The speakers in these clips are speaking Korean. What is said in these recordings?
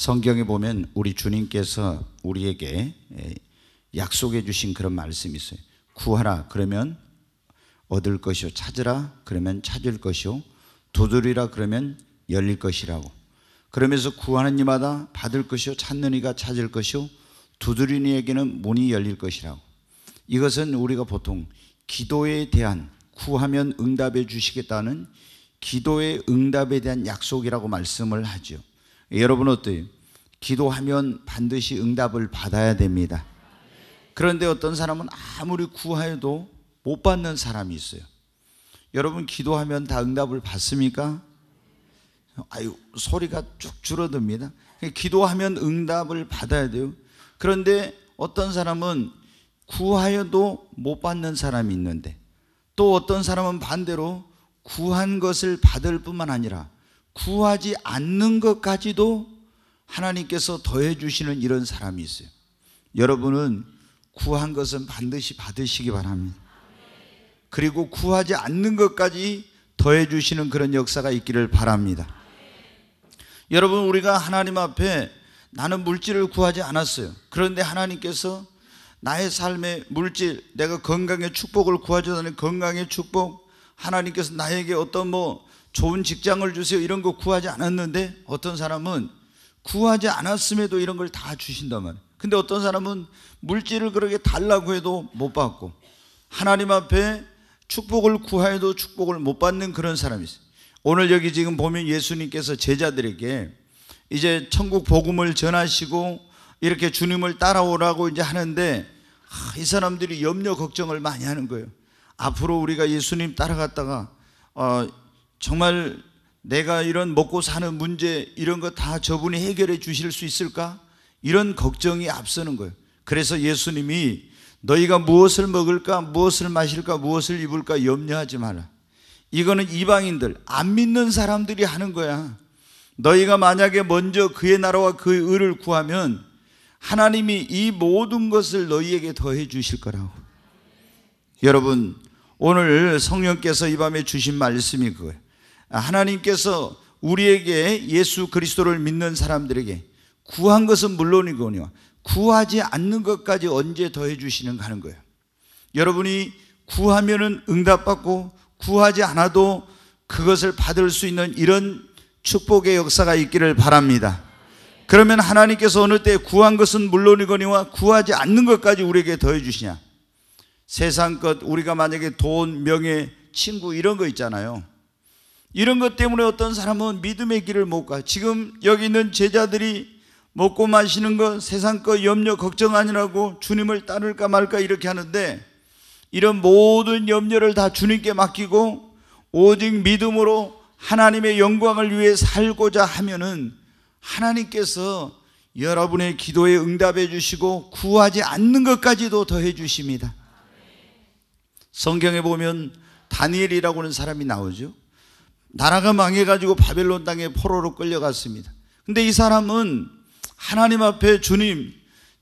성경에 보면 우리 주님께서 우리에게 약속해 주신 그런 말씀이 있어요. 구하라 그러면 얻을 것이요 찾으라 그러면 찾을 것이요 두드리라 그러면 열릴 것이라고. 그러면서 구하는 이마다 받을 것이요 찾는 이가 찾을 것이요 두드리는 이에게는 문이 열릴 것이라고. 이것은 우리가 보통 기도에 대한 구하면 응답해 주시겠다는 기도의 응답에 대한 약속이라고 말씀을 하죠. 예, 여러분 어때요? 기도하면 반드시 응답을 받아야 됩니다. 그런데 어떤 사람은 아무리 구하여도 못 받는 사람이 있어요. 여러분 기도하면 다 응답을 받습니까? 아유 소리가 쭉 줄어듭니다. 기도하면 응답을 받아야 돼요. 그런데 어떤 사람은 구하여도 못 받는 사람이 있는데 또 어떤 사람은 반대로 구한 것을 받을 뿐만 아니라 구하지 않는 것까지도 하나님께서 더해 주시는 이런 사람이 있어요. 여러분은 구한 것은 반드시 받으시기 바랍니다. 그리고 구하지 않는 것까지 더해 주시는 그런 역사가 있기를 바랍니다. 여러분 우리가 하나님 앞에 나는 물질을 구하지 않았어요. 그런데 하나님께서 나의 삶의 물질, 내가 건강의 축복을 구하지 않은 건강의 축복, 하나님께서 나에게 어떤 뭐 좋은 직장을 주세요 이런 거 구하지 않았는데 어떤 사람은 구하지 않았음에도 이런 걸 다 주신단 말이에요. 근데 어떤 사람은 물질을 그렇게 달라고 해도 못 받고 하나님 앞에 축복을 구해도 축복을 못 받는 그런 사람이 있어요. 오늘 여기 지금 보면 예수님께서 제자들에게 이제 천국 복음을 전하시고 이렇게 주님을 따라오라고 이제 하는데 아, 이 사람들이 염려 걱정을 많이 하는 거예요. 앞으로 우리가 예수님 따라갔다가 어, 정말 내가 이런 먹고 사는 문제 이런 거 다 저분이 해결해 주실 수 있을까? 이런 걱정이 앞서는 거예요. 그래서 예수님이 너희가 무엇을 먹을까, 무엇을 마실까, 무엇을 입을까 염려하지 마라. 이거는 이방인들, 안 믿는 사람들이 하는 거야. 너희가 만약에 먼저 그의 나라와 그의 의를 구하면 하나님이 이 모든 것을 너희에게 더해 주실 거라고. 여러분, 오늘 성령께서 이 밤에 주신 말씀이 그거예요. 아, 하나님께서 우리에게 예수 그리스도를 믿는 사람들에게 구한 것은 물론이거니와 구하지 않는 것까지 언제 더해 주시는가 하는 거예요. 여러분이 구하면은 응답받고 구하지 않아도 그것을 받을 수 있는 이런 축복의 역사가 있기를 바랍니다. 그러면 하나님께서 어느 때 구한 것은 물론이거니와 구하지 않는 것까지 우리에게 더해 주시냐? 세상 것 우리가 만약에 돈, 명예, 친구 이런 거 있잖아요. 이런 것 때문에 어떤 사람은 믿음의 길을 못 가요. 지금 여기 있는 제자들이 먹고 마시는 것, 세상 거 염려 걱정하느라고 주님을 따를까 말까 이렇게 하는데 이런 모든 염려를 다 주님께 맡기고 오직 믿음으로 하나님의 영광을 위해 살고자 하면은 하나님께서 여러분의 기도에 응답해 주시고 구하지 않는 것까지도 더해 주십니다. 성경에 보면 다니엘이라고 하는 사람이 나오죠. 나라가 망해가지고 바벨론 땅에 포로로 끌려갔습니다. 근데 이 사람은 하나님 앞에 주님,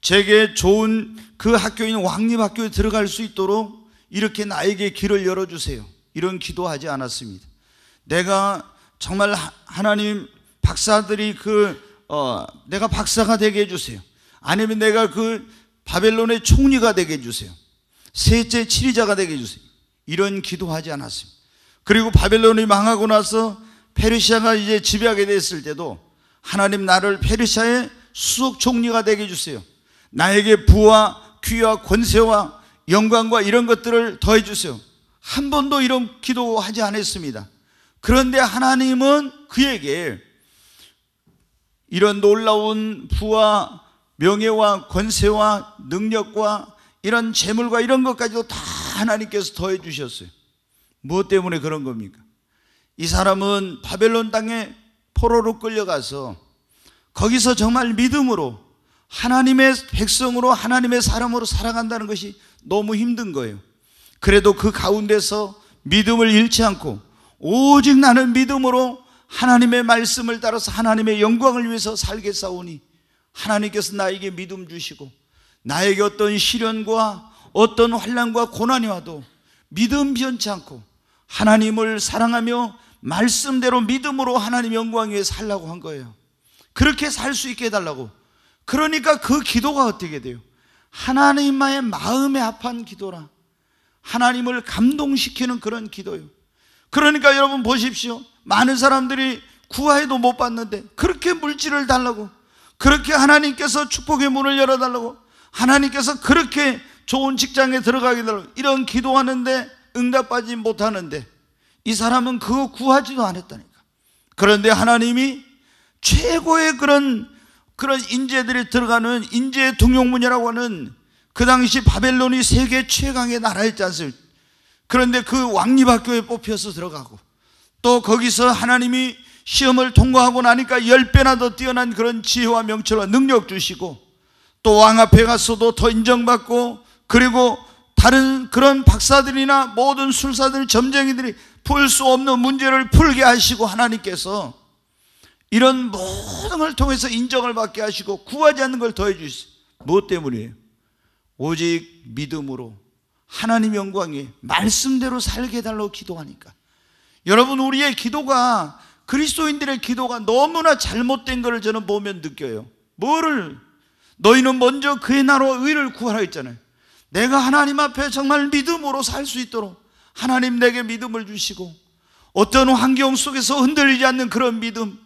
제게 좋은 그 학교인 왕립학교에 들어갈 수 있도록 이렇게 나에게 길을 열어주세요. 이런 기도하지 않았습니다. 내가 정말 하나님 박사들이 그, 어, 내가 박사가 되게 해주세요. 아니면 내가 그 바벨론의 총리가 되게 해주세요. 셋째 치리자가 되게 해주세요. 이런 기도하지 않았습니다. 그리고 바벨론이 망하고 나서 페르시아가 이제 지배하게 됐을 때도 하나님 나를 페르시아의 수석 총리가 되게 해주세요. 나에게 부와 귀와 권세와 영광과 이런 것들을 더해 주세요. 한 번도 이런 기도하지 않았습니다. 그런데 하나님은 그에게 이런 놀라운 부와 명예와 권세와 능력과 이런 재물과 이런 것까지도 다 하나님께서 더해 주셨어요. 무엇 때문에 그런 겁니까? 이 사람은 바벨론 땅에 포로로 끌려가서 거기서 정말 믿음으로 하나님의 백성으로 하나님의 사람으로 살아간다는 것이 너무 힘든 거예요. 그래도 그 가운데서 믿음을 잃지 않고 오직 나는 믿음으로 하나님의 말씀을 따라서 하나님의 영광을 위해서 살겠사오니 하나님께서 나에게 믿음 주시고 나에게 어떤 시련과 어떤 환란과 고난이 와도 믿음 변치 않고 하나님을 사랑하며 말씀대로 믿음으로 하나님 영광 위에 살라고 한 거예요. 그렇게 살 수 있게 해달라고. 그러니까 그 기도가 어떻게 돼요? 하나님의 마음에 합한 기도라. 하나님을 감동시키는 그런 기도요. 그러니까 여러분 보십시오. 많은 사람들이 구하에도 못 받는데 그렇게 물질을 달라고 그렇게 하나님께서 축복의 문을 열어달라고 하나님께서 그렇게 좋은 직장에 들어가게 달라고 이런 기도하는데 응답받지 못하는데 이 사람은 그거 구하지도 않았다니까. 그런데 하나님이 최고의 그런 그런 인재들이 들어가는 인재 등용문이라고 하는 그 당시 바벨론이 세계 최강의 나라였지 않습니까? 그런데 그 왕립학교에 뽑혀서 들어가고 또 거기서 하나님이 시험을 통과하고 나니까 열 배나 더 뛰어난 그런 지혜와 명철과 능력 주시고 또 왕 앞에 가서도 더 인정받고 그리고 다른 그런 박사들이나 모든 술사들, 점쟁이들이 풀 수 없는 문제를 풀게 하시고 하나님께서 이런 모든 걸 통해서 인정을 받게 하시고 구하지 않는 걸 더해 주시죠. 무엇 때문이에요? 오직 믿음으로 하나님 영광이 말씀대로 살게 달라고 기도하니까. 여러분 우리의 기도가 그리스도인들의 기도가 너무나 잘못된 것을 저는 보면 느껴요. 뭐를 너희는 먼저 그의 나라와 의를 구하라 했잖아요. 내가 하나님 앞에 정말 믿음으로 살 수 있도록 하나님 내게 믿음을 주시고 어떤 환경 속에서 흔들리지 않는 그런 믿음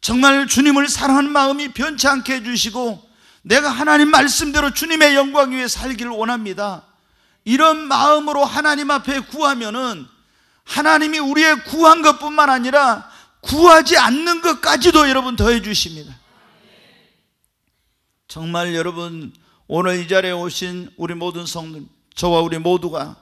정말 주님을 사랑하는 마음이 변치 않게 해주시고 내가 하나님 말씀대로 주님의 영광 위에 살기를 원합니다 이런 마음으로 하나님 앞에 구하면은 하나님이 우리의 구한 것뿐만 아니라 구하지 않는 것까지도 여러분 더해 주십니다. 정말 여러분 오늘 이 자리에 오신 우리 모든 성도님, 저와 우리 모두가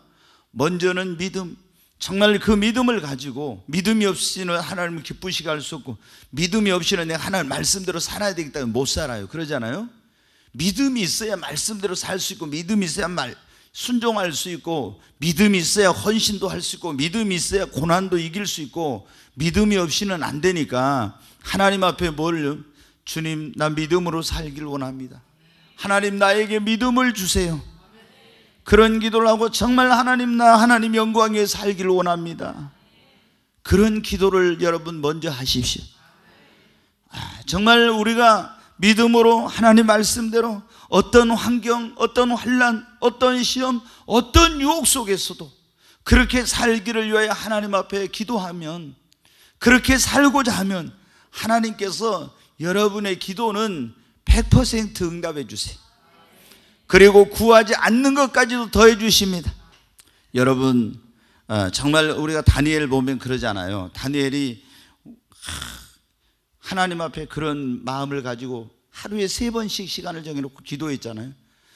먼저는 믿음, 정말 그 믿음을 가지고 믿음이 없이는 하나님을 기쁘시게 할 수 없고 믿음이 없이는 내가 하나님 말씀대로 살아야 되겠다문못 살아요. 그러잖아요. 믿음이 있어야 말씀대로 살 수 있고 믿음이 있어야 말 순종할 수 있고 믿음이 있어야 헌신도 할 수 있고 믿음이 있어야 고난도 이길 수 있고 믿음이 없이는 안 되니까 하나님 앞에 뭘 주님 나 믿음으로 살길 원합니다. 하나님 나에게 믿음을 주세요. 그런 기도를 하고 정말 하나님 나 하나님 영광 에 살기를 원합니다. 그런 기도를 여러분 먼저 하십시오. 아, 정말 우리가 믿음으로 하나님 말씀대로 어떤 환경, 어떤 환란, 어떤 시험, 어떤 유혹 속에서도 그렇게 살기를 위하 하나님 앞에 기도하면 그렇게 살고자 하면 하나님께서 여러분의 기도는 100% 응답해 주세요. 그리고 구하지 않는 것까지도 더해 주십니다. 여러분, 어, 정말 우리가 다니엘 보면 그러잖아요. 다니엘이 하나님 앞에 그런 마음을 가지고 하루에 세 번씩 시간을 정해놓고 기도했잖아요.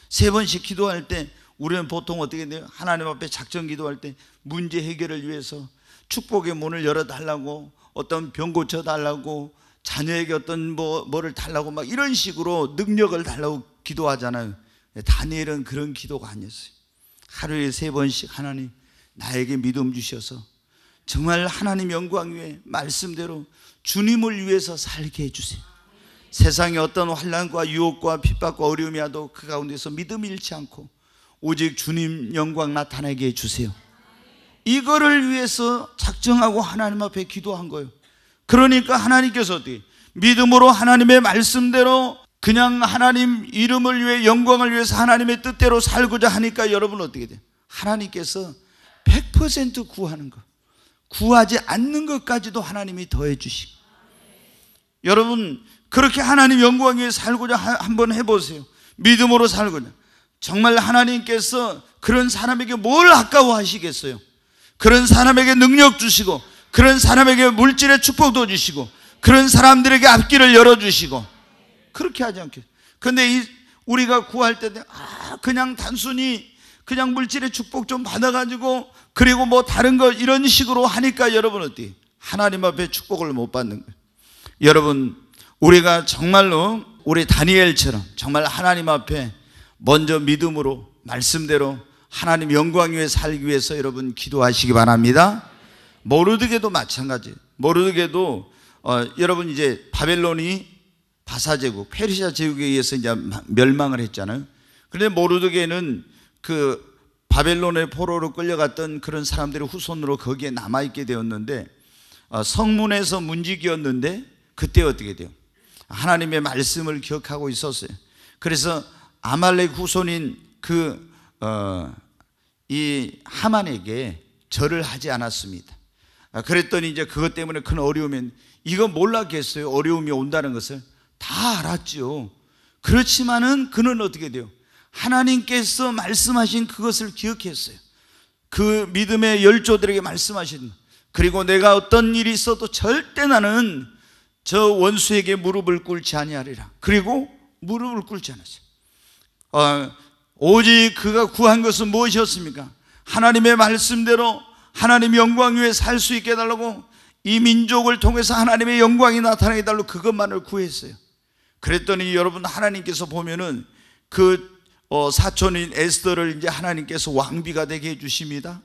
세 번씩 기도할 때 우리는 보통 어떻게 돼요? 하나님 앞에 작전 기도할 때 문제 해결을 위해서 축복의 문을 열어달라고 어떤 병 고쳐달라고 자녀에게 어떤 뭐, 뭐를 달라고 막 이런 식으로 능력을 달라고 기도하잖아요. 다니엘은 그런 기도가 아니었어요. 하루에 세 번씩 하나님 나에게 믿음 주셔서 정말 하나님 영광 위에 말씀대로 주님을 위해서 살게 해주세요. 세상에 어떤 환란과 유혹과 핍박과 어려움이 와도 그 가운데서 믿음 잃지 않고 오직 주님 영광 나타내게 해주세요. 이거를 위해서 작정하고 하나님 앞에 기도한 거예요. 그러니까 하나님께서 어디 믿음으로 하나님의 말씀대로 그냥 하나님 이름을 위해 영광을 위해서 하나님의 뜻대로 살고자 하니까 여러분 어떻게 돼요? 하나님께서 100% 구하는 것 구하지 않는 것까지도 하나님이 더해 주시고 여러분 그렇게 하나님 영광 위해 살고자 한번 해보세요 믿음으로 살고자 정말 하나님께서 그런 사람에게 뭘 아까워하시겠어요? 그런 사람에게 능력 주시고 그런 사람에게 물질의 축복도 주시고 그런 사람들에게 앞길을 열어주시고 그렇게 하지 않게어요데이 우리가 구할 때, 아, 그냥 단순히 그냥 물질의 축복 좀 받아가지고 그리고 뭐 다른 거 이런 식으로 하니까 여러분 어때? 하나님 앞에 축복을 못 받는 거예요. 여러분, 우리가 정말로 우리 다니엘처럼 정말 하나님 앞에 먼저 믿음으로 말씀대로 하나님 영광 위에 살기 위해서 여러분 기도하시기 바랍니다. 모르드게도 마찬가지. 모르드게도 어, 여러분 이제 바벨론이 바사 제국, 페르시아 제국에 의해서 이제 멸망을 했잖아요. 그런데 모르드게는 그 바벨론의 포로로 끌려갔던 그런 사람들의 후손으로 거기에 남아 있게 되었는데 어, 성문에서 문지기였는데 그때 어떻게 돼요? 하나님의 말씀을 기억하고 있었어요. 그래서 아말렉 후손인 그이 어, 하만에게 절을 하지 않았습니다. 아, 그랬더니 이제 그것 때문에 큰 어려움인 이거 몰랐겠어요. 어려움이 온다는 것을 다 알았죠. 그렇지만은 그는 어떻게 돼요? 하나님께서 말씀하신 그것을 기억했어요. 그 믿음의 열조들에게 말씀하신 그리고 내가 어떤 일이 있어도 절대 나는 저 원수에게 무릎을 꿇지 아니하리라. 그리고 무릎을 꿇지 않았어요. 어, 오직 그가 구한 것은 무엇이었습니까? 하나님의 말씀대로 하나님 영광 위에 살 수 있게 해달라고 이 민족을 통해서 하나님의 영광이 나타나게 해달라고 그것만을 구했어요. 그랬더니 여러분 하나님께서 보면은 그 어, 사촌인 에스더를 이제 하나님께서 왕비가 되게 해주십니다.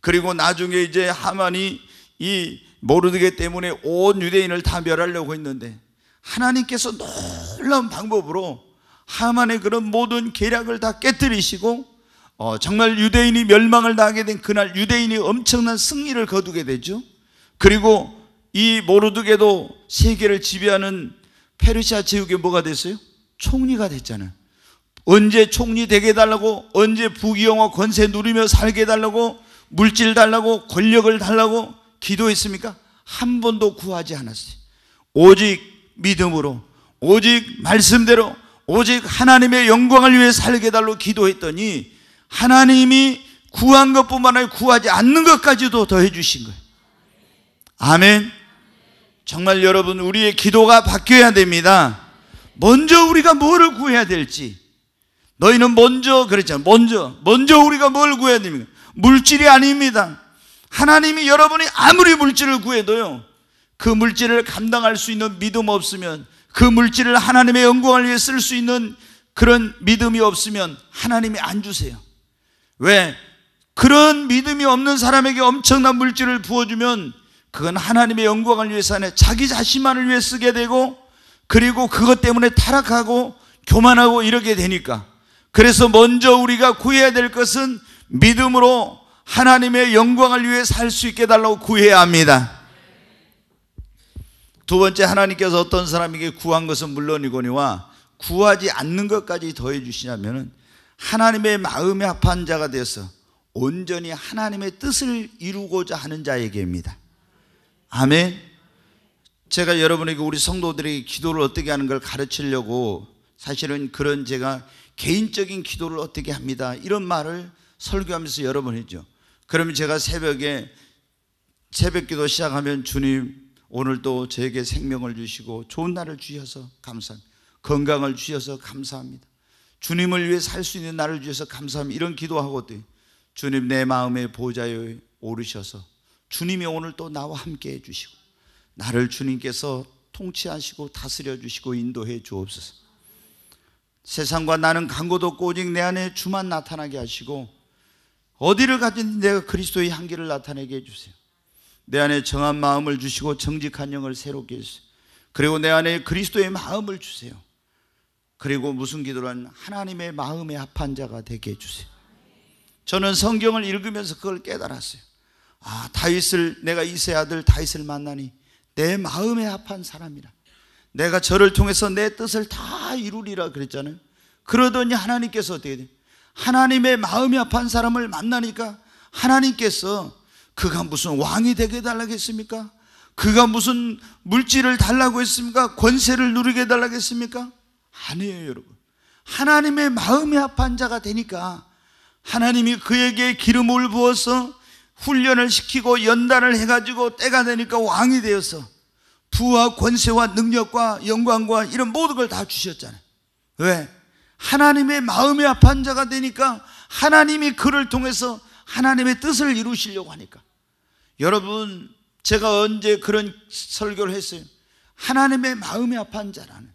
그리고 나중에 이제 하만이 이 모르드게 때문에 온 유대인을 다 멸하려고 했는데 하나님께서 놀라운 방법으로 하만의 그런 모든 계략을 다 깨뜨리시고 어, 정말 유대인이 멸망을 당하게 된 그날 유대인이 엄청난 승리를 거두게 되죠. 그리고 이 모르드게도 세계를 지배하는 페르시아 제국의 뭐가 됐어요? 총리가 됐잖아요. 언제 총리 되게 달라고 언제 부귀영화 권세 누리며 살게 달라고 물질 달라고, 권력을 달라고 기도했습니까? 한 번도 구하지 않았어요. 오직 믿음으로, 오직 말씀대로, 오직 하나님의 영광을 위해 살게 달라고 기도했더니 하나님이 구한 것뿐만 아니라 구하지 않는 것까지도 더해 주신 거예요. 아멘. 정말 여러분 우리의 기도가 바뀌어야 됩니다. 먼저 우리가 뭐를 구해야 될지. 너희는 먼저 그랬잖아요. 그렇죠. 먼저 먼저 우리가 뭘 구해야 됩니까? 물질이 아닙니다. 하나님이 여러분이 아무리 물질을 구해도요. 그 물질을 감당할 수 있는 믿음 없으면 그 물질을 하나님의 영광을 위해 쓸 수 있는 그런 믿음이 없으면 하나님이 안 주세요. 왜? 그런 믿음이 없는 사람에게 엄청난 물질을 부어주면 그건 하나님의 영광을 위해서 아니 자기 자신만을 위해 쓰게 되고 그리고 그것 때문에 타락하고 교만하고 이렇게 되니까 그래서 먼저 우리가 구해야 될 것은 믿음으로 하나님의 영광을 위해 살 수 있게 달라고 구해야 합니다. 두 번째 하나님께서 어떤 사람에게 구한 것은 물론이거니와 구하지 않는 것까지 더해 주시냐면은 하나님의 마음에 합한 자가 되어서 온전히 하나님의 뜻을 이루고자 하는 자에게입니다. 아멘. 제가 여러분에게 우리 성도들에게 기도를 어떻게 하는 걸 가르치려고 사실은 그런 제가 개인적인 기도를 어떻게 합니다. 이런 말을 설교하면서 여러 번 했죠. 그러면 제가 새벽에 새벽 기도 시작하면 주님 오늘도 저에게 생명을 주시고 좋은 날을 주셔서 감사합니다. 건강을 주셔서 감사합니다. 주님을 위해 살 수 있는 나를 주셔서 감사합니다. 이런 기도하고 또 주님 내 마음의 보좌에 오르셔서 주님이 오늘 또 나와 함께 해주시고 나를 주님께서 통치하시고 다스려 주시고 인도해 주옵소서. 세상과 나는 간고도 없고 오직 내 안에 주만 나타나게 하시고 어디를 가든지 내가 그리스도의 향기를 나타내게 해주세요. 내 안에 정한 마음을 주시고 정직한 영을 새롭게 해주세요. 그리고 내 안에 그리스도의 마음을 주세요. 그리고 무슨 기도란 하나님의 마음에 합한 자가 되게 해주세요. 저는 성경을 읽으면서 그걸 깨달았어요. 아, 다윗을 내가 이세 아들 다윗을 만나니 내 마음에 합한 사람이라. 내가 저를 통해서 내 뜻을 다 이루리라 그랬잖아요. 그러더니 하나님께서 어떻게 돼 하나님의 마음이 합한 사람을 만나니까 하나님께서 그가 무슨 왕이 되게 달라겠습니까? 그가 무슨 물질을 달라고 했습니까? 권세를 누리게 달라겠습니까? 아니에요, 여러분. 하나님의 마음이 합한 자가 되니까 하나님이 그에게 기름을 부어서 훈련을 시키고 연단을 해가지고 때가 되니까 왕이 되어서 부와 권세와 능력과 영광과 이런 모든 걸 다 주셨잖아요. 왜? 하나님의 마음에 합한 자가 되니까 하나님이 그를 통해서 하나님의 뜻을 이루시려고 하니까. 여러분, 제가 언제 그런 설교를 했어요? 하나님의 마음에 합한 자라는.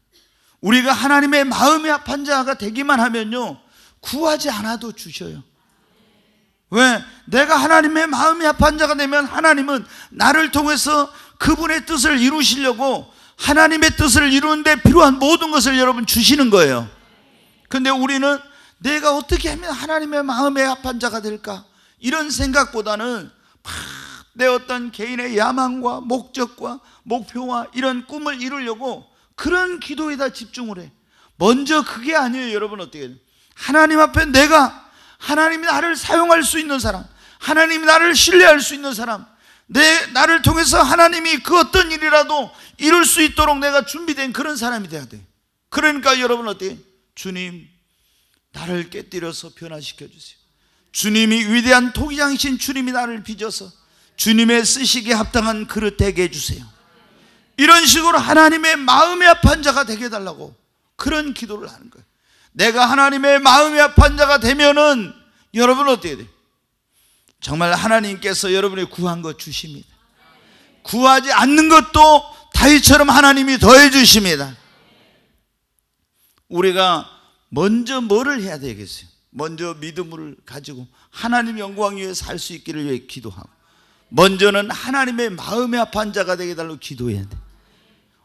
우리가 하나님의 마음이 합한 자가 되기만 하면요. 구하지 않아도 주셔요. 왜? 내가 하나님의 마음이 합한 자가 되면 하나님은 나를 통해서 그분의 뜻을 이루시려고 하나님의 뜻을 이루는데 필요한 모든 것을 여러분 주시는 거예요. 근데 우리는 내가 어떻게 하면 하나님의 마음에 합한 자가 될까? 이런 생각보다는 막내 어떤 개인의 야망과 목적과 목표와 이런 꿈을 이루려고 그런 기도에다 집중을 해. 먼저 그게 아니에요. 여러분 어떻게 하나님 앞에 내가 하나님이 나를 사용할 수 있는 사람, 하나님이 나를 신뢰할 수 있는 사람, 내 나를 통해서 하나님이 그 어떤 일이라도 이룰 수 있도록 내가 준비된 그런 사람이 돼야 돼. 그러니까 여러분 어때? 주님 나를 깨뜨려서 변화시켜 주세요. 주님이 위대한 토기장신 주님이 나를 빚어서 주님의 쓰시기에 합당한 그릇 되게 해주세요. 이런 식으로 하나님의 마음의 아픈 자가 되게 해달라고 그런 기도를 하는 거예요. 내가 하나님의 마음의 아픈 자가 되면은 여러분 어떻게 돼요? 정말 하나님께서 여러분이 구한 것 주십니다. 구하지 않는 것도 다윗처럼 하나님이 더해 주십니다. 우리가 먼저 뭐를 해야 되겠어요? 먼저 믿음을 가지고 하나님 영광 위에 살 수 있기를 위해 기도하고 먼저는 하나님의 마음의 아픈 자가 되게 달라고 기도해야 돼.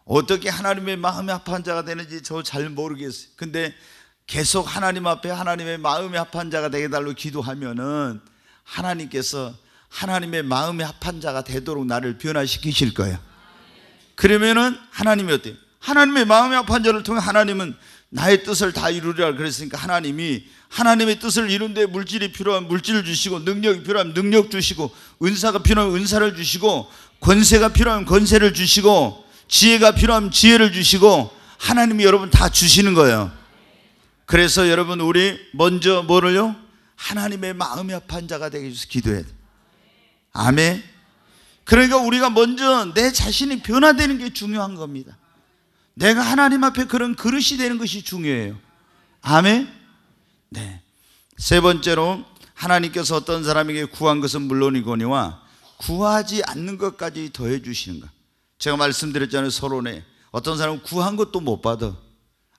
어떻게 하나님의 마음이 합한 자가 되는지 저 잘 모르겠어요. 근데 계속 하나님 앞에 하나님의 마음이 합한 자가 되게 달로 기도하면은 하나님께서 하나님의 마음이 합한 자가 되도록 나를 변화시키실 거예요. 그러면은 하나님이 어때요? 하나님의 마음이 합한 자를 통해 하나님은 나의 뜻을 다 이루리라 그랬으니까 하나님이 하나님의 뜻을 이룬데 물질이 필요한 물질을 주시고 능력이 필요한 능력 주시고 은사가 필요한 은사를 주시고 권세가 필요한 권세를 주시고 지혜가 필요하면 지혜를 주시고 하나님이 여러분 다 주시는 거예요. 그래서 여러분 우리 먼저 뭐를요? 하나님의 마음의아 자가 되게 해서 기도해 아멘. 그러니까 우리가 먼저 내 자신이 변화되는 게 중요한 겁니다. 내가 하나님 앞에 그런 그릇이 되는 것이 중요해요. 아멘. 네. 세 번째로 하나님께서 어떤 사람에게 구한 것은 물론이거니와 구하지 않는 것까지 더해 주시는가. 제가 말씀드렸잖아요. 서론에. 어떤 사람은 구한 것도 못 받아.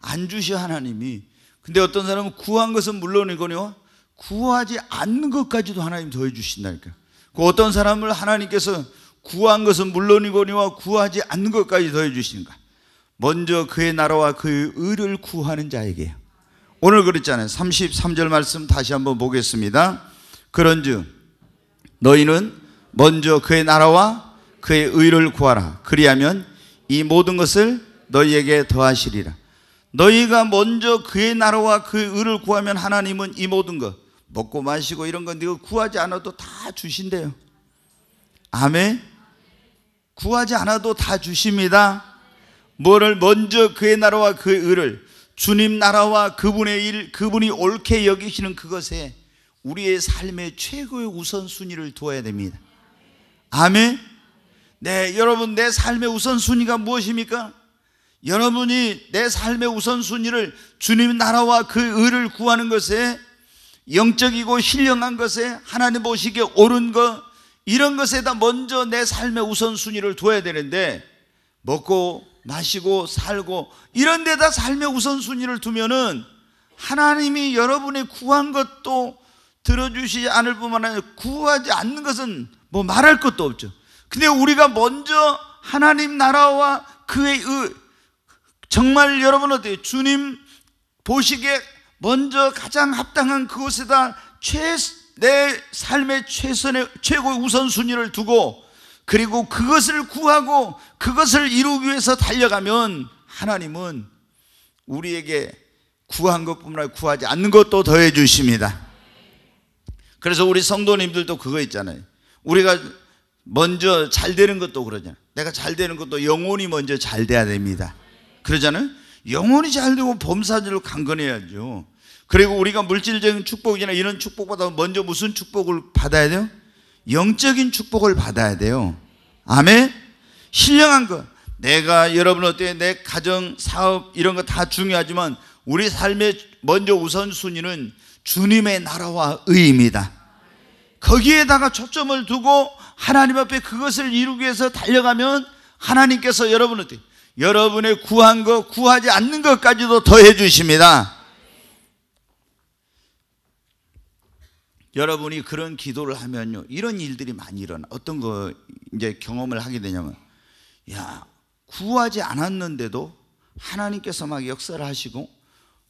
안 주셔 하나님이. 근데 어떤 사람은 구한 것은 물론이거니와 구하지 않는 것까지도 하나님 더해 주신다니까. 그 어떤 사람을 하나님께서 구한 것은 물론이거니와 구하지 않는 것까지 더해 주시는가. 먼저 그의 나라와 그의 의를 구하는 자에게. 오늘 그랬잖아요. 33절 말씀 다시 한번 보겠습니다. 그런즉 너희는 먼저 그의 나라와 그의 의를 구하라. 그리하면 이 모든 것을 너희에게 더하시리라. 너희가 먼저 그의 나라와 그의 의를 구하면 하나님은 이 모든 것 먹고 마시고 이런 건 네가 구하지 않아도 다 주신대요. 아멘. 구하지 않아도 다 주십니다. 뭐를 먼저 그의 나라와 그의 의를 주님 나라와 그분의 일 그분이 옳게 여기시는 그것에 우리의 삶의 최고의 우선순위를 두어야 됩니다. 아멘. 네, 여러분 내 삶의 우선순위가 무엇입니까? 여러분이 내 삶의 우선순위를 주님 나라와 그 의를 구하는 것에 영적이고 신령한 것에 하나님 보시기에 옳은 것 이런 것에다 먼저 내 삶의 우선순위를 둬야 되는데 먹고 마시고 살고 이런 데다 삶의 우선순위를 두면은 하나님이 여러분이 구한 것도 들어주시지 않을 뿐만 아니라 구하지 않는 것은 뭐 말할 것도 없죠. 근데 우리가 먼저 하나님 나라와 그의 의, 정말 여러분 어때요? 주님 보시기에 먼저 가장 합당한 그곳에다 최, 내 삶의 최선의 최고의 우선순위를 두고 그리고 그것을 구하고 그것을 이루기 위해서 달려가면 하나님은 우리에게 구한 것뿐만 아니라 구하지 않는 것도 더해 주십니다. 그래서 우리 성도님들도 그거 있잖아요. 우리가 먼저 잘 되는 것도 그러잖아. 내가 잘 되는 것도 영혼이 먼저 잘 돼야 됩니다. 그러잖아요. 영혼이 잘 되고 범사들로 강건해야죠. 그리고 우리가 물질적인 축복이나 이런 축복보다 먼저 무슨 축복을 받아야 돼요? 영적인 축복을 받아야 돼요. 아멘. 신령한 것. 내가 여러분 어때내 가정, 사업 이런 거 다 중요하지만 우리 삶의 먼저 우선순위는 주님의 나라와 의입니다. 거기에다가 초점을 두고 하나님 앞에 그것을 이루기 위해서 달려가면 하나님께서 여러분 어때? 여러분의 구한 것, 구하지 않는 것까지도 더해 주십니다. 여러분이 그런 기도를 하면요. 이런 일들이 많이 일어나. 어떤 거 이제 경험을 하게 되냐면 야, 구하지 않았는데도 하나님께서 막 역사를 하시고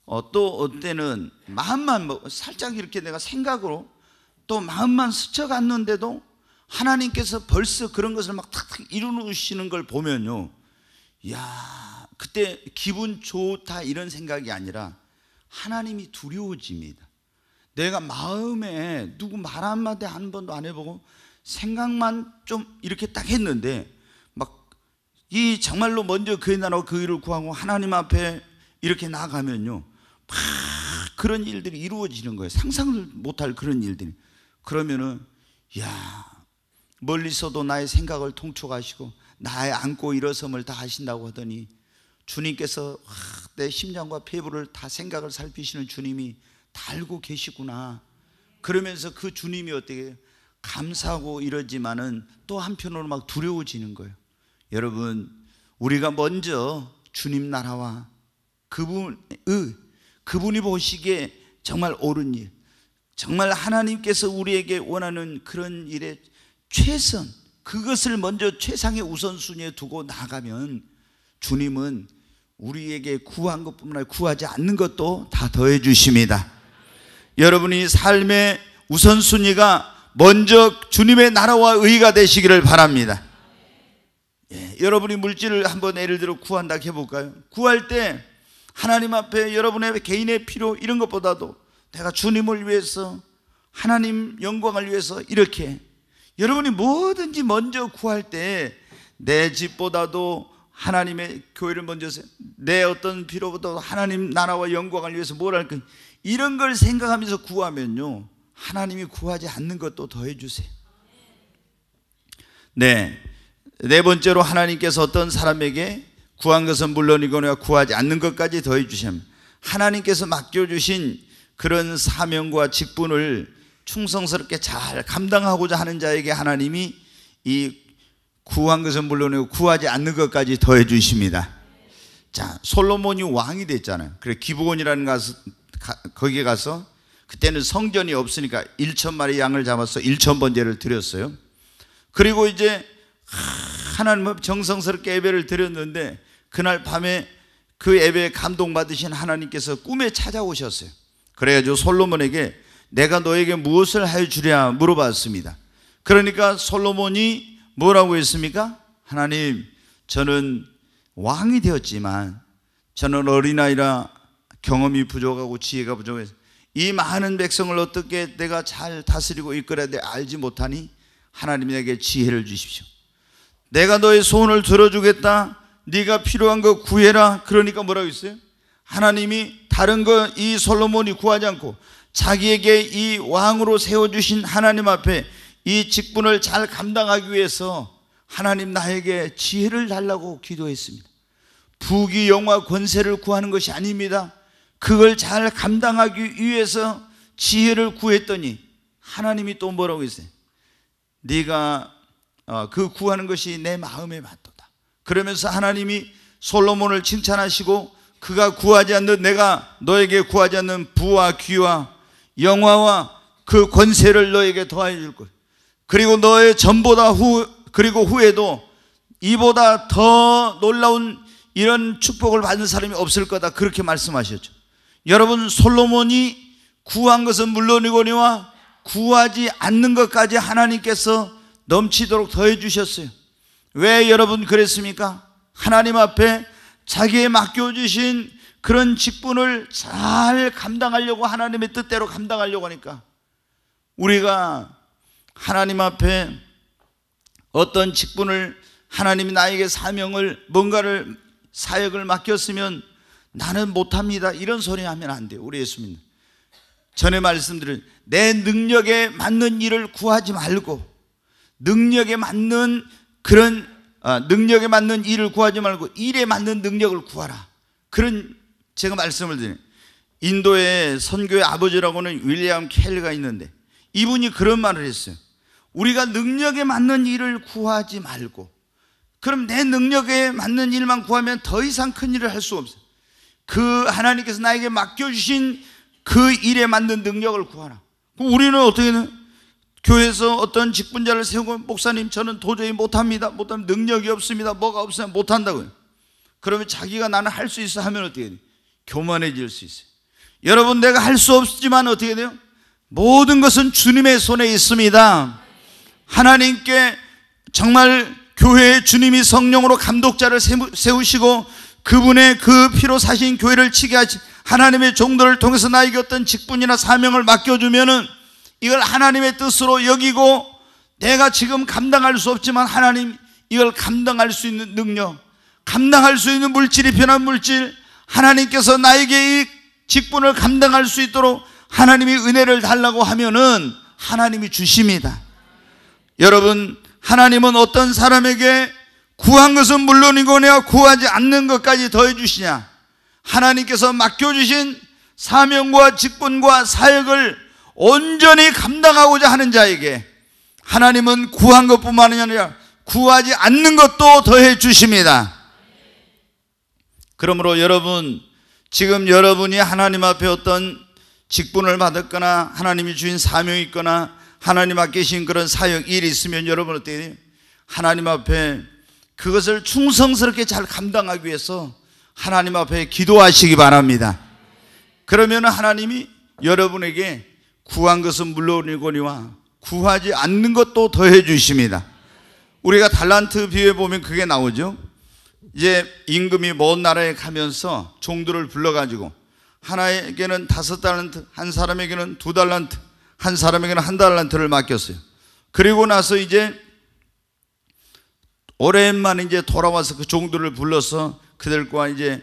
어, 또 어때는 마음만 뭐 살짝 이렇게 내가 생각으로 또 마음만 스쳐갔는데도 하나님께서 벌써 그런 것을 막 탁탁 이루시는 걸 보면요. 야, 그때 기분 좋다 이런 생각이 아니라 하나님이 두려워집니다. 내가 마음에 누구 말 한마디 한 번도 안 해보고 생각만 좀 이렇게 딱 했는데 막 이 정말로 먼저 그의 나라와 그 일을 구하고 하나님 앞에 이렇게 나가면요. 막 그런 일들이 이루어지는 거예요. 상상을 못할 그런 일들이. 그러면은 야 멀리서도 나의 생각을 통촉하시고 나의 안고 일어섬을 다 하신다고 하더니 주님께서 내 심장과 폐부를다 생각을 살피시는 주님이 다 알고 계시구나. 그러면서 그 주님이 어떻게 감사하고 이러지만은 또 한편으로 막 두려워지는 거예요. 여러분, 우리가 먼저 주님 나라와 그분의 그분이 보시기에 정말 옳은 일, 정말 하나님께서 우리에게 원하는 그런 일에 최선, 그것을 먼저 최상의 우선순위에 두고 나가면 주님은 우리에게 구한 것뿐만 아니라 구하지 않는 것도 다 더해 주십니다. 여러분이 삶의 우선순위가 먼저 주님의 나라와 의가 되시기를 바랍니다. 예, 여러분이 물질을 한번 예를 들어 구한다 해볼까요? 구할 때 하나님 앞에 여러분의 개인의 필요 이런 것보다도 내가 주님을 위해서 하나님 영광을 위해서 이렇게 여러분이 뭐든지 먼저 구할 때 내 집보다도 하나님의 교회를 먼저 세, 내 어떤 피로부터 하나님 나라와 영광을 위해서 뭘 할까 이런 걸 생각하면서 구하면요 하나님이 구하지 않는 것도 더해 주세요. 네. 네 번째로 하나님께서 어떤 사람에게 구한 것은 물론이거나 구하지 않는 것까지 더해 주심. 하나님께서 맡겨 주신 그런 사명과 직분을 충성스럽게 잘 감당하고자 하는 자에게 하나님이 이 구한 것은 물론이고 구하지 않는 것까지 더해 주십니다. 자, 솔로몬이 왕이 됐잖아요. 그래 기부원이라는 가서 거기에 가서 그때는 성전이 없으니까 1천 마리 양을 잡아서 1천 번제를 드렸어요. 그리고 이제 하나님 정성스럽게 예배를 드렸는데 그날 밤에 그 예배에 감동받으신 하나님께서 꿈에 찾아오셨어요. 그래가지고 솔로몬에게 내가 너에게 무엇을 할 줄이야 물어봤습니다. 그러니까 솔로몬이 뭐라고 했습니까? 하나님, 저는 왕이 되었지만 저는 어린아이라 경험이 부족하고 지혜가 부족해서 이 많은 백성을 어떻게 내가 잘 다스리고 이끌어야 돼 알지 못하니 하나님 에게 지혜를 주십시오. 내가 너의 소원을 들어주겠다. 네가 필요한 거 구해라. 그러니까 뭐라고 했어요? 하나님이 다른 거 이 솔로몬이 구하지 않고 자기에게 이 왕으로 세워주신 하나님 앞에 이 직분을 잘 감당하기 위해서 하나님 나에게 지혜를 달라고 기도했습니다. 부귀 영화 권세를 구하는 것이 아닙니다. 그걸 잘 감당하기 위해서 지혜를 구했더니 하나님이 또 뭐라고 했어요? 네가 어, 그 구하는 것이 내 마음에 맞도다. 그러면서 하나님이 솔로몬을 칭찬하시고 그가 구하지 않는 내가 너에게 구하지 않는 부와 귀와 영화와 그 권세를 너에게 더하여 줄 것. 그리고 너의 전보다 후 그리고 후에도 이보다 더 놀라운 이런 축복을 받는 사람이 없을 거다 그렇게 말씀하셨죠. 여러분 솔로몬이 구한 것은 물론이거니와 구하지 않는 것까지 하나님께서 넘치도록 더해 주셨어요. 왜 여러분 그랬습니까? 하나님 앞에 자기의 맡겨 주신 그런 직분을 잘 감당하려고 하나님의 뜻대로 감당하려고 하니까 우리가 하나님 앞에 어떤 직분을 하나님이 나에게 사명을 뭔가를 사역을 맡겼으면 나는 못합니다 이런 소리 하면 안 돼요 우리 예수님 전에 말씀드린 내 능력에 맞는 일을 구하지 말고 능력에 맞는 그런 아, 능력에 맞는 일을 구하지 말고 일에 맞는 능력을 구하라 그런 제가 말씀을 드린 인도의 선교의 아버지라고는 윌리엄 켈리가 있는데 이분이 그런 말을 했어요. 우리가 능력에 맞는 일을 구하지 말고 그럼 내 능력에 맞는 일만 구하면 더 이상 큰 일을 할 수없어그 하나님께서 나에게 맡겨주신 그 일에 맞는 능력을 구하라. 그럼 우리는 어떻게 해요? 교회에서 어떤 직분자를 세우고 목사님 저는 도저히 못합니다. 못하면 능력이 없습니다. 뭐가 없으면 못한다고요. 그러면 자기가 나는 할 수 있어 하면 어떻게 해요? 교만해질 수 있어요. 여러분, 내가 할 수 없지만 어떻게 돼요? 모든 것은 주님의 손에 있습니다. 하나님께 정말 교회에 주님이 성령으로 감독자를 세우시고 그분의 그 피로 사신 교회를 치게 하시, 하나님의 종들을 통해서 나에게 어떤 직분이나 사명을 맡겨주면은 이걸 하나님의 뜻으로 여기고 내가 지금 감당할 수 없지만 하나님 이걸 감당할 수 있는 능력, 감당할 수 있는 물질이 변한 물질, 하나님께서 나에게 이 직분을 감당할 수 있도록 하나님이 은혜를 달라고 하면은 하나님이 주십니다. 여러분, 하나님은 어떤 사람에게 구한 것은 물론이고 내가 구하지 않는 것까지 더해 주시냐? 하나님께서 맡겨 주신 사명과 직분과 사역을 온전히 감당하고자 하는 자에게 하나님은 구한 것뿐만 아니라 구하지 않는 것도 더해 주십니다. 그러므로 여러분, 지금 여러분이 하나님 앞에 어떤 직분을 받았거나 하나님이 주인 사명이 있거나 하나님 앞에 계신 그런 사역 일이 있으면 여러분 어떻게 돼요? 하나님 앞에 그것을 충성스럽게 잘 감당하기 위해서 하나님 앞에 기도하시기 바랍니다. 그러면 하나님이 여러분에게 구한 것은 물론이거니와 구하지 않는 것도 더해 주십니다. 우리가 달란트 비유에 보면 그게 나오죠. 이제 임금이 먼 나라에 가면서 종들을 불러가지고 하나에게는 다섯 달란트, 한 사람에게는 두 달란트, 한 사람에게는 한 달란트를 맡겼어요. 그리고 나서 이제 오랜만에 이제 돌아와서 그 종들을 불러서 그들과 이제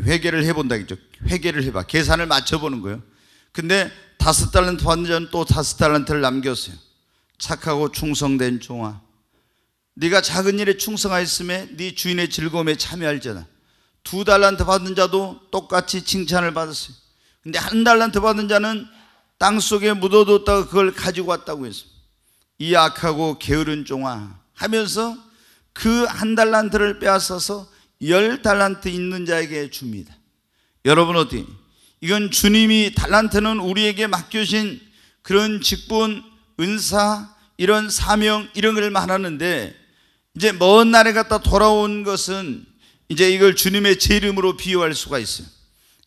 회계를 해본다 그죠 회계를 해봐. 계산을 맞춰보는 거예요. 근데 다섯 달란트 완전 또 다섯 달란트를 남겼어요. 착하고 충성된 종아. 네가 작은 일에 충성하였음에 네 주인의 즐거움에 참여할지어다. 두 달란트 받은 자도 똑같이 칭찬을 받았어요. 근데 한 달란트 받은 자는 땅 속에 묻어뒀다가 그걸 가지고 왔다고 했어요. 이 악하고 게으른 종아 하면서 그 한 달란트를 빼앗아서 열 달란트 있는 자에게 줍니다. 여러분 어디? 이건 주님이 달란트는 우리에게 맡겨진 그런 직분, 은사, 이런 사명 이런 걸 말하는데 이제 먼 날에 갔다 돌아온 것은 이제 이걸 주님의 제이름으로 비유할 수가 있어요.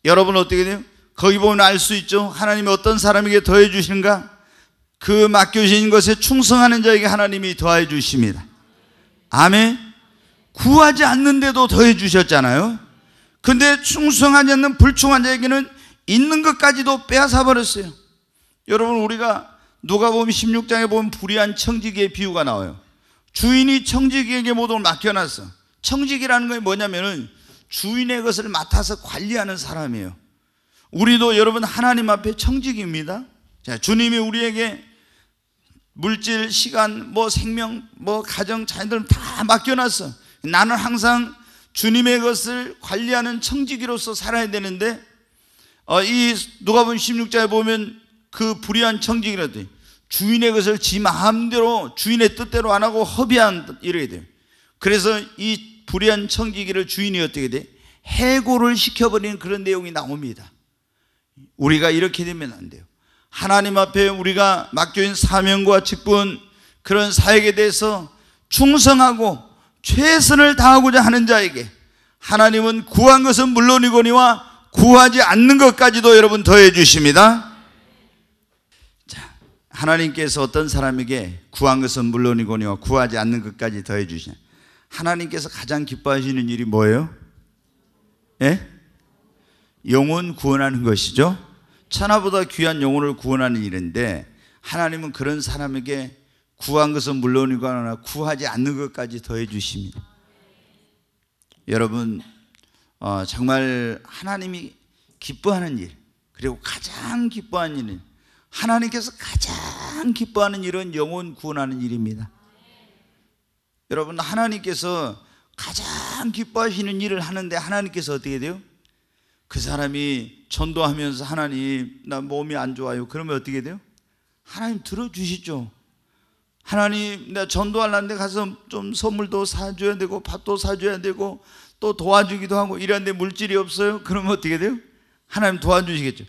여러분 어떻게 돼요? 거기 보면 알 수 있죠. 하나님이 어떤 사람에게 더해 주시는가? 그맡겨주 것에 충성하는 자에게 하나님이 더해 주십니다. 아멘. 구하지 않는데도 더해 주셨잖아요. 근데 충성하지 않는 불충한 자에게는 있는 것까지도 빼앗아 버렸어요. 여러분 우리가 누가 보면 16장에 보면 불의한 청지기의 비유가 나와요. 주인이 청직에게 모두 맡겨놨어. 청지기라는 게 뭐냐면은 주인의 것을 맡아서 관리하는 사람이에요. 우리도 여러분 하나님 앞에 청지입니다 자, 주님이 우리에게 물질, 시간, 뭐 생명, 뭐 가정, 자녀들 다 맡겨놨어. 나는 항상 주님의 것을 관리하는 청지기로서 살아야 되는데 어, 이누가복 16장에 보면 그 불의한 청지기라도 주인의 것을 지 마음대로 주인의 뜻대로 안 하고 허비한 이래야 돼요. 그래서 이 불의한 청기기를 주인이 어떻게 돼? 해고를 시켜버리는 그런 내용이 나옵니다. 우리가 이렇게 되면 안 돼요. 하나님 앞에 우리가 맡겨진 사명과 직분 그런 사역에 대해서 충성하고 최선을 다하고자 하는 자에게 하나님은 구한 것은 물론이거니와 구하지 않는 것까지도 여러분 더해 주십니다. 하나님께서 어떤 사람에게 구한 것은 물론이고니 구하지 않는 것까지 더해 주시냐. 하나님께서 가장 기뻐하시는 일이 뭐예요? 예? 영혼 구원하는 것이죠. 천하보다 귀한 영혼을 구원하는 일인데 하나님은 그런 사람에게 구한 것은 물론이거나 구하지 않는 것까지 더해 주십니다. 여러분 어, 정말 하나님이 기뻐하는 일 그리고 가장 기뻐하는 일은 하나님께서 가장 기뻐하는 일은 영혼 구원하는 일입니다. 여러분 하나님께서 가장 기뻐하시는 일을 하는데 하나님께서 어떻게 돼요? 그 사람이 전도하면서 하나님 나 몸이 안 좋아요. 그러면 어떻게 돼요? 하나님 들어주시죠. 하나님 내가 전도하려는데 가서 좀 선물도 사줘야 되고 밥도 사줘야 되고 또 도와주기도 하고 이런데 물질이 없어요. 그러면 어떻게 돼요? 하나님 도와주시겠죠.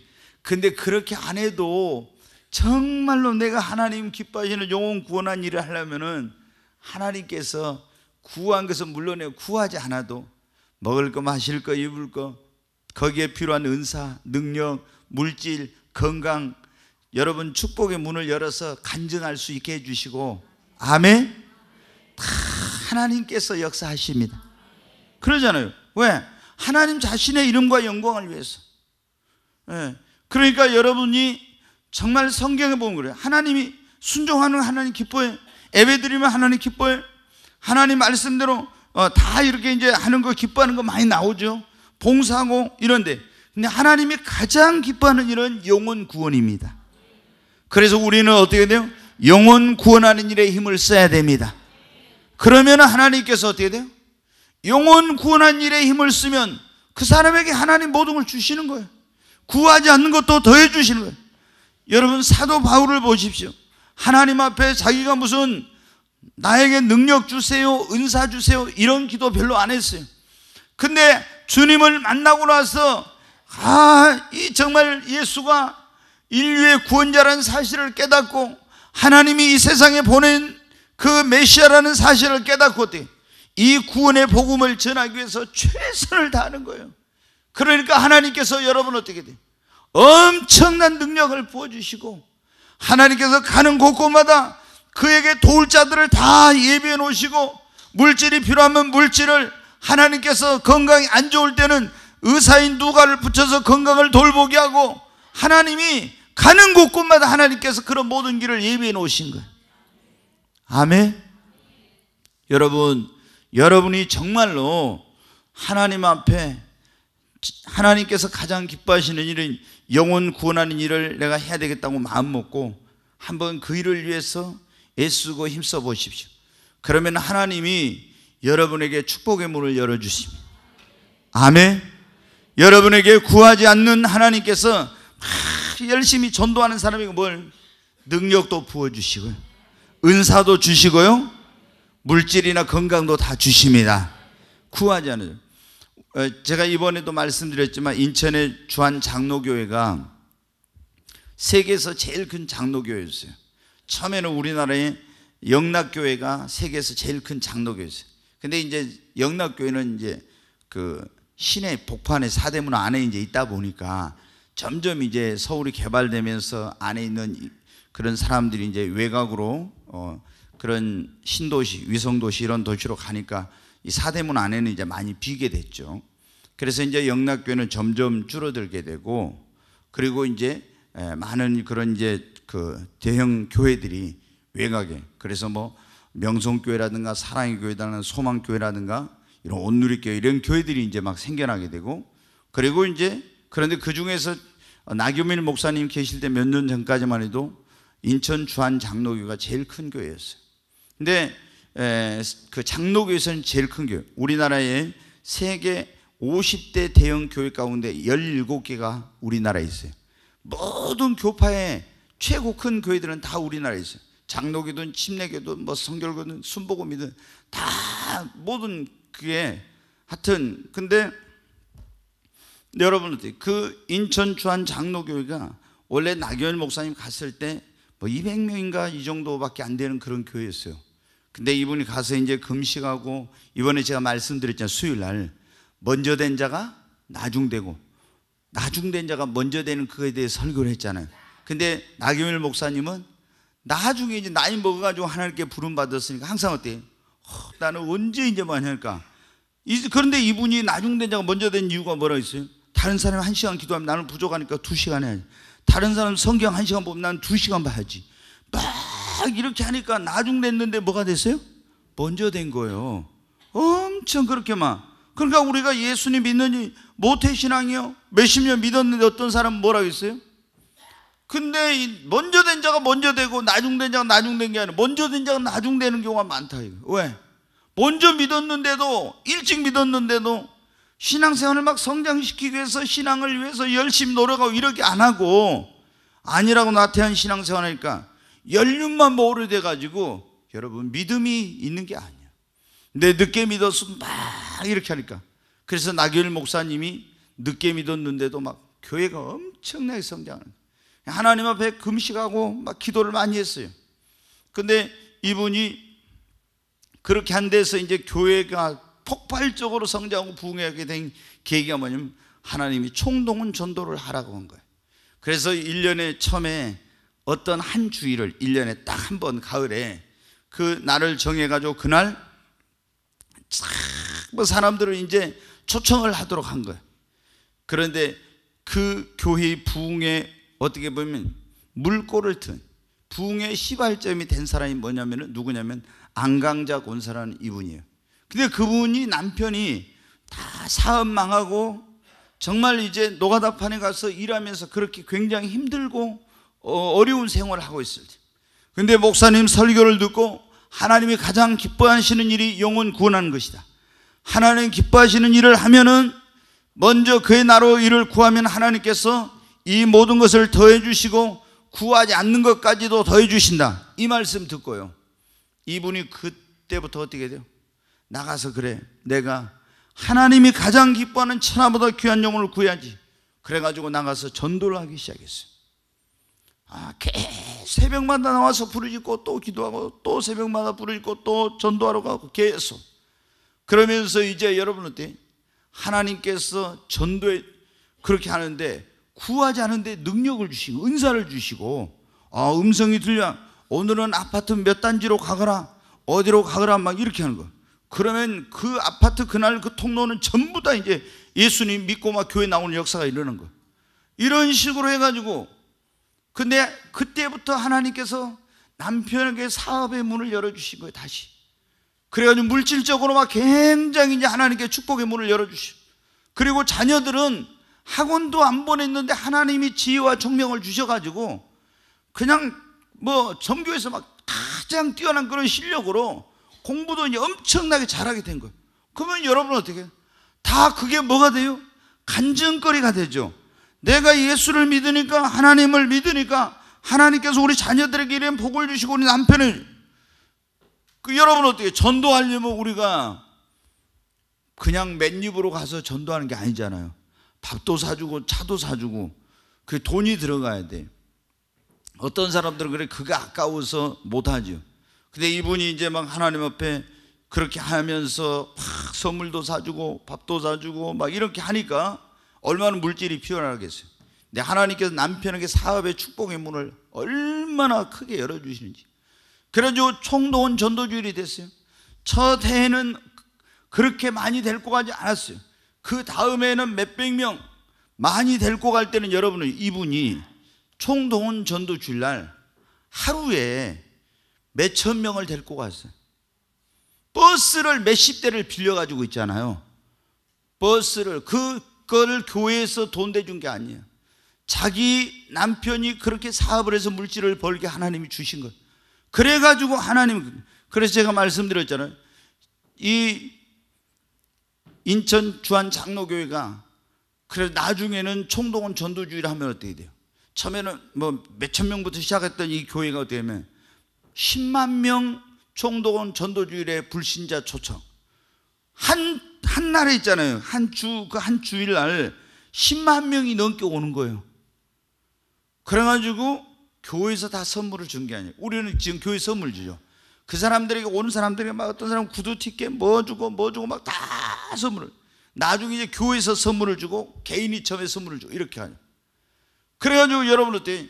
근데 그렇게 안 해도 정말로 내가 하나님 기뻐하시는 영혼 구원한 일을 하려면은 하나님께서 구한 것은 물론에 구하지 않아도 먹을 거, 마실 거, 입을 거, 거기에 필요한 은사, 능력, 물질, 건강, 여러분 축복의 문을 열어서 간증할 수 있게 해주시고, 아멘? 다 하나님께서 역사하십니다. 그러잖아요. 왜? 하나님 자신의 이름과 영광을 위해서. 예. 그러니까 여러분이 정말 성경에 보면 그래요. 하나님이 순종하는 하나님 기뻐해. 예배드리면 하나님 기뻐해. 하나님 말씀대로 어, 다 이렇게 이제 하는 거 기뻐하는 거 많이 나오죠. 봉사하고 이런데. 근데 하나님이 가장 기뻐하는 일은 영혼 구원입니다. 그래서 우리는 어떻게 돼요? 영혼 구원하는 일에 힘을 써야 됩니다. 그러면 하나님께서 어떻게 돼요? 영혼 구원한 일에 힘을 쓰면 그 사람에게 하나님 모든 걸 주시는 거예요. 구하지 않는 것도 더해 주시는 거예요. 여러분 사도 바울을 보십시오. 하나님 앞에 자기가 무슨 나에게 능력 주세요, 은사 주세요 이런 기도 별로 안 했어요. 근데 주님을 만나고 나서 아, 이 정말 예수가 인류의 구원자라는 사실을 깨닫고 하나님이 이 세상에 보낸 그 메시아라는 사실을 깨닫고 이 구원의 복음을 전하기 위해서 최선을 다하는 거예요. 그러니까 하나님께서 여러분 어떻게 돼요? 엄청난 능력을 부어주시고 하나님께서 가는 곳곳마다 그에게 도울 자들을 다 예비해 놓으시고 물질이 필요하면 물질을 하나님께서 건강이 안 좋을 때는 의사인 누가를 붙여서 건강을 돌보게 하고 하나님이 가는 곳곳마다 하나님께서 그런 모든 길을 예비해 놓으신 거예요. 아멘. 여러분, 여러분이 정말로 하나님 앞에 하나님께서 가장 기뻐하시는 일은 영혼 구원하는 일을 내가 해야 되겠다고 마음먹고 한번 그 일을 위해서 애쓰고 힘써 보십시오. 그러면 하나님이 여러분에게 축복의 문을 열어주십니다. 아멘. 여러분에게 구하지 않는 하나님께서 열심히 전도하는 사람에게 뭘 능력도 부어주시고요. 은사도 주시고요. 물질이나 건강도 다 주십니다. 구하지 않아요. 어, 제가 이번에도 말씀드렸지만 인천의 주한 장로교회가 세계에서 제일 큰 장로교회였어요. 처음에는 우리나라의 영락교회가 세계에서 제일 큰 장로교회였어요. 근데 이제 영락교회는 이제 그 시내 복판의 사대문 안에 이제 있다 보니까 점점 이제 서울이 개발되면서 안에 있는 그런 사람들이 이제 외곽으로 어 그런 신도시, 위성도시 이런 도시로 가니까 이 사대문 안에는 이제 많이 비게 됐죠. 그래서 이제 영락교회는 점점 줄어들게 되고 그리고 이제 많은 그런 이제 그 대형 교회들이 외곽에 그래서 뭐 명성교회라든가 사랑의 교회라든가 소망교회라든가 이런 온누리교회 이런 교회들이 이제 막 생겨나게 되고 그리고 이제 그런데 그 중에서 나교민 목사님 계실 때 몇 년 전까지만 해도 인천 주한 장로교가 제일 큰 교회였어요. 근데 예, 그 장로교에서는 제일 큰 교회. 우리나라에 세계 50대 대형 교회 가운데 17개가 우리나라에 있어요. 모든 교파의 최고 큰 교회들은 다 우리나라에 있어요. 장로교든 침례교든 뭐 성결교든 순복음이든 다 모든 그게 하여튼 근데 여러분 그 인천 주한 장로교회가 원래 나경일 목사님 갔을 때 뭐 200명인가 이 정도밖에 안 되는 그런 교회였어요. 근데 이분이 가서 이제 금식하고 이번에 제가 말씀드렸잖아요. 수요일 날 먼저 된 자가 나중되고 나중된 자가 먼저 되는 그거에 대해 설교를 했잖아요. 근데 나경일 목사님은 나중에 이제 나이 먹어가지고 하나님께 부름 받았으니까 항상 어때? 허, 나는 언제 이제 만날까? 뭐 그런데 이분이 나중된 자가 먼저 된 이유가 뭐라 있어요? 다른 사람이 한 시간 기도하면 나는 부족하니까 두 시간 해야지. 다른 사람 성경 한 시간 보면 나는 두 시간 봐야지. 막막 이렇게 하니까 나중 냈는데 뭐가 됐어요? 먼저 된 거예요. 엄청 그렇게 막. 그러니까 우리가 예수님 믿느니 모태신앙이요. 몇십 년 믿었는데 어떤 사람은 뭐라고 했어요? 근데 먼저 된 자가 먼저 되고 나중 된 자가 나중 된 게 아니라 먼저 된 자가 나중 되는 경우가 많다. 왜? 먼저 믿었는데도 일찍 믿었는데도 신앙생활을 막 성장시키기 위해서 신앙을 위해서 열심히 노력하고 이렇게 안 하고 아니라고 나태한 신앙생활이니까 연륜만 모르돼 가지고 여러분 믿음이 있는 게 아니야. 내 늦게 믿어서 막 이렇게 하니까 그래서 나길 목사님이 늦게 믿었는데도 막 교회가 엄청나게 성장하는 하나님 앞에 금식하고 막 기도를 많이 했어요. 근데 이분이 그렇게 한 데서 이제 교회가 폭발적으로 성장하고 부흥하게 된 계기가 뭐냐면 하나님이 총동원 전도를 하라고 한 거예요. 그래서 1년에 처음에 어떤 한 주일을 1년에 딱 한 번 가을에 그 날을 정해가지고 그날 뭐 사람들을 이제 초청을 하도록 한 거예요. 그런데 그 교회의 부흥에 어떻게 보면 물꼬를 튼 부흥의 시발점이 된 사람이 뭐냐면 누구냐면 안강자 권사라는 이분이에요. 근데 그분이 남편이 다 사업 망하고 정말 이제 노가다판에 가서 일하면서 그렇게 굉장히 힘들고 어, 어려운 생활을 하고 있을 때. 근데 목사님 설교를 듣고 하나님이 가장 기뻐하시는 일이 영혼 구원하는 것이다. 하나님 기뻐하시는 일을 하면은 먼저 그의 나로 일을 구하면 하나님께서 이 모든 것을 더해 주시고 구하지 않는 것까지도 더해 주신다. 이 말씀 듣고요. 이분이 그때부터 어떻게 돼요? 나가서 그래. 내가 하나님이 가장 기뻐하는 천하보다 귀한 영혼을 구해야지. 그래가지고 나가서 전도를 하기 시작했어요. 아, 새벽마다 나와서 부르짖고 또 기도하고 또 새벽마다 부르짖고 또 전도하러 가고 계속 그러면서 이제 여러분 한테 하나님께서 전도에 그렇게 하는데 구하지 않은데 능력을 주시고 은사를 주시고 아, 음성이 들려 오늘은 아파트 몇 단지로 가거라 어디로 가거라 막 이렇게 하는 거 그러면 그 아파트 그날 그 통로는 전부 다 이제 예수님 믿고 막 교회 나오는 역사가 일어나는 거예요 이런 식으로 해가지고 근데 그때부터 하나님께서 남편에게 사업의 문을 열어주신 거예요, 다시. 그래가지고 물질적으로 막 굉장히 이제 하나님께 축복의 문을 열어주시 그리고 자녀들은 학원도 안 보냈는데 하나님이 지혜와 총명을 주셔가지고 그냥 뭐 정교에서 막 가장 뛰어난 그런 실력으로 공부도 이제 엄청나게 잘하게 된 거예요. 그러면 여러분 어떻게? 다 그게 뭐가 돼요? 간증거리가 되죠. 내가 예수를 믿으니까 하나님을 믿으니까 하나님께서 우리 자녀들에게 이런 복을 주시고 우리 남편을 그 여러분 어떻게 전도하려면 우리가 그냥 맨입으로 가서 전도하는 게 아니잖아요. 밥도 사주고 차도 사주고 그 돈이 들어가야 돼. 어떤 사람들은 그래 그게 아까워서 못하죠. 근데 이분이 이제 막 하나님 앞에 그렇게 하면서 막 선물도 사주고 밥도 사주고 막 이렇게 하니까 얼마나 물질이 피어나겠어요. 근데 하나님께서 남편에게 사업의 축복의 문을 얼마나 크게 열어주시는지. 그래가지고 총동원 전도주일이 됐어요. 첫 해에는 그렇게 많이 될고 가지 않았어요. 그 다음에는 몇 백 명, 많이 될고 갈 때는 여러분은 이분이 총동원 전도 주일날 하루에 몇 천 명을 데리고 갔어요. 버스를 몇십 대를 빌려가지고 있잖아요. 버스를 그 그거를 교회에서 돈 대준 게 아니에요. 자기 남편이 그렇게 사업을 해서 물질을 벌게 하나님이 주신 거예요. 그래가지고 하나님, 그- 그래서 제가 말씀드렸잖아요. 이 인천 주한 장로교회가 그래서 나중에는 총동원 전도주의를 하면 어떻게 돼요? 처음에는 뭐 몇천 명부터 시작했던 이 교회가 어떻게 되면 10만 명 총동원 전도주의의 불신자 초청. 한한 날에 있잖아요. 한 주, 그 한 주일 날 10만 명이 넘게 오는 거예요. 그래가지고 교회에서 다 선물을 준 게 아니에요. 우리는 지금 교회 선물 주죠. 그 사람들에게 오는 사람들에게 막 어떤 사람 구두 티켓 뭐 주고 뭐 주고 막 다 선물을. 나중에 이제 교회에서 선물을 주고 개인이 처음에 선물을 주고 이렇게 하죠. 그래가지고 여러분 어때?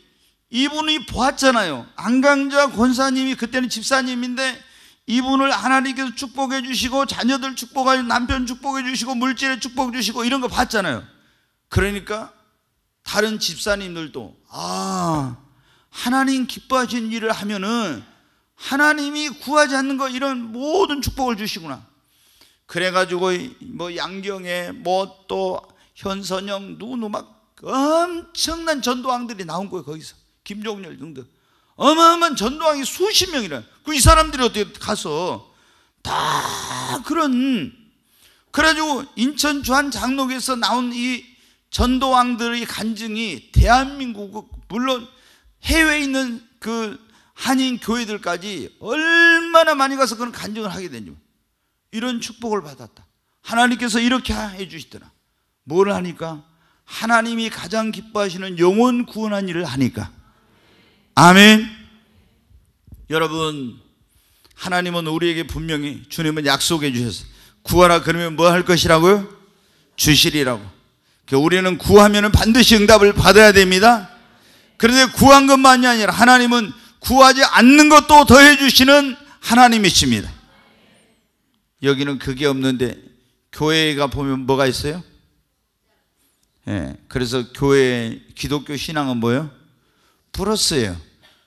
이분이 보았잖아요. 안강자 권사님이 그때는 집사님인데 이분을 하나님께서 축복해 주시고 자녀들 축복하시고 남편 축복해 주시고 물질에 축복 해 주시고 이런 거 봤잖아요. 그러니까 다른 집사님들도 아 하나님 기뻐하시는 일을 하면은 하나님이 구하지 않는 거 이런 모든 축복을 주시구나. 그래가지고 뭐 양경에 뭐 또 현선영 누누 막 엄청난 전도왕들이 나온 거예요 거기서 김종렬 등등. 어마어마한 전도왕이 수십 명이라. 그이 사람들이 어떻게 가서 다 그런 그래가지고 인천 주한 장로교에서 나온 이 전도왕들의 간증이 대한민국 물론 해외에 있는 그 한인 교회들까지 얼마나 많이 가서 그런 간증을 하게 되냐 이런 축복을 받았다. 하나님께서 이렇게 해 주시더라. 뭘 하니까 하나님이 가장 기뻐하시는 영혼 구원한 일을 하니까 아멘. 여러분, 하나님은 우리에게 분명히 주님은 약속해 주셨어요. 구하라 그러면 뭐 할 것이라고요? 주시리라고. 그 우리는 구하면 반드시 응답을 받아야 됩니다. 그런데 구한 것만이 아니라 하나님은 구하지 않는 것도 더해 주시는 하나님이십니다. 여기는 그게 없는데 교회가 보면 뭐가 있어요? 예. 그래서 교회 기독교 신앙은 뭐예요? 플었어요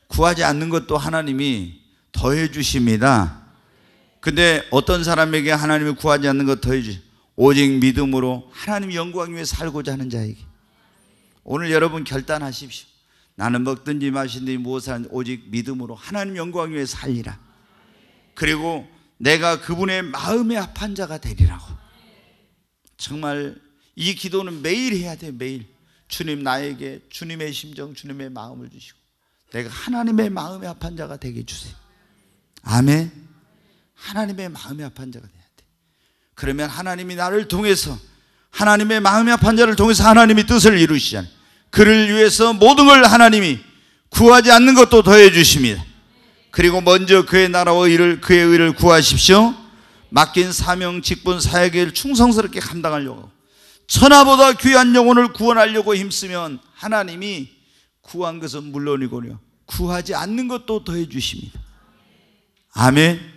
구하지 않는 것도 하나님이 더해 주십니다. 근데 어떤 사람에게 하나님이 구하지 않는 것 더해 주 오직 믿음으로 하나님 영광 위에 살고자 하는 자에게 오늘 여러분 결단하십시오. 나는 먹든지 마신든지 무엇을 하는지 오직 믿음으로 하나님 영광 위에 살리라. 그리고 내가 그분의 마음에 합한 자가 되리라고. 정말 이 기도는 매일 해야 돼 매일. 주님 나에게 주님의 심정, 주님의 마음을 주시고 내가 하나님의 마음의 합한 자가 되게 해주세요. 아멘. 하나님의 마음의 합한 자가 돼야 돼. 그러면 하나님이 나를 통해서 하나님의 마음의 합한 자를 통해서 하나님이 뜻을 이루시잖아요. 그를 위해서 모든 걸 하나님이 구하지 않는 것도 더해 주십니다. 그리고 먼저 그의 나라와 일을 그의 의를 구하십시오. 맡긴 사명, 직분, 사역을 충성스럽게 감당하려고 천하보다 귀한 영혼을 구원하려고 힘쓰면 하나님이 구한 것은 물론이고요. 구하지 않는 것도 더해 주십니다. 아멘.